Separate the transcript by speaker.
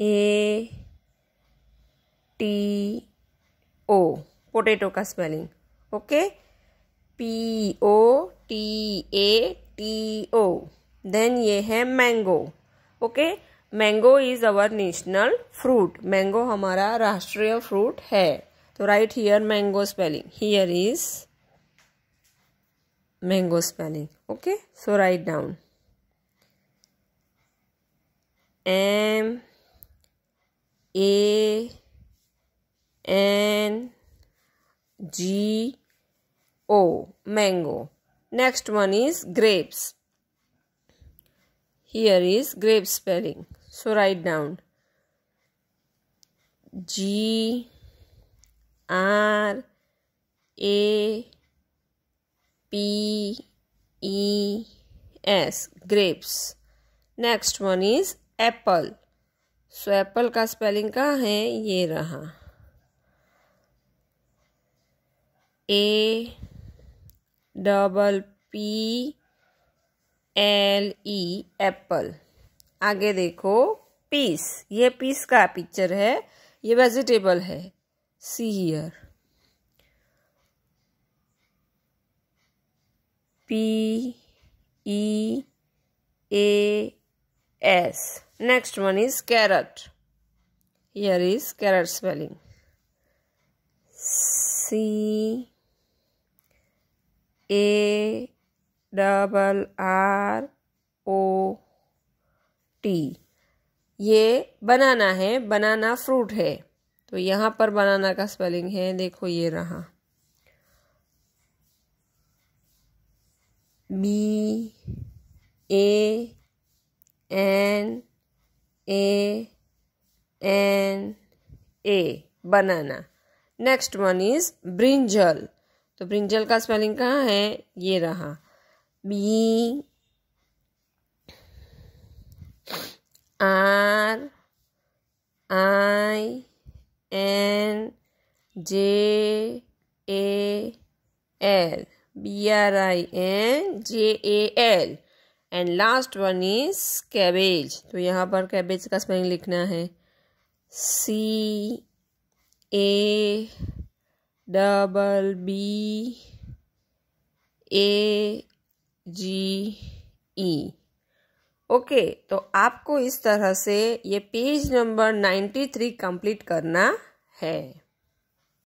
Speaker 1: ए T O potato का spelling okay P O T A T O then ये है mango okay mango is our national fruit mango हमारा राष्ट्रीय fruit है तो right here mango spelling here is mango spelling okay so write down M A N G O mango. Next one is grapes. Here is grape spelling. So write down G R A P E S grapes. Next one is apple. So apple का spelling का है ये रहा A double P L E apple आगे देखो piece ये piece का picture है ये वेजिटेबल है see here P E A S. Next one is carrot. Here is carrot spelling. C A double R O T. ये बनाना है बनाना फ्रूट है तो यहाँ पर बनाना का स्पेलिंग है देखो ये रहा B A N A N A banana next one is brinjal तो ब्रिंजल का स्पेलिंग कहाँ है ये रहा B R I N J A L B R I N J A L and last one is cabbage तो यहाँ पर cabbage का स्पेलिंग लिखना है C A double B A G E okay तो आपको इस तरह से ये page number ninety three complete करना है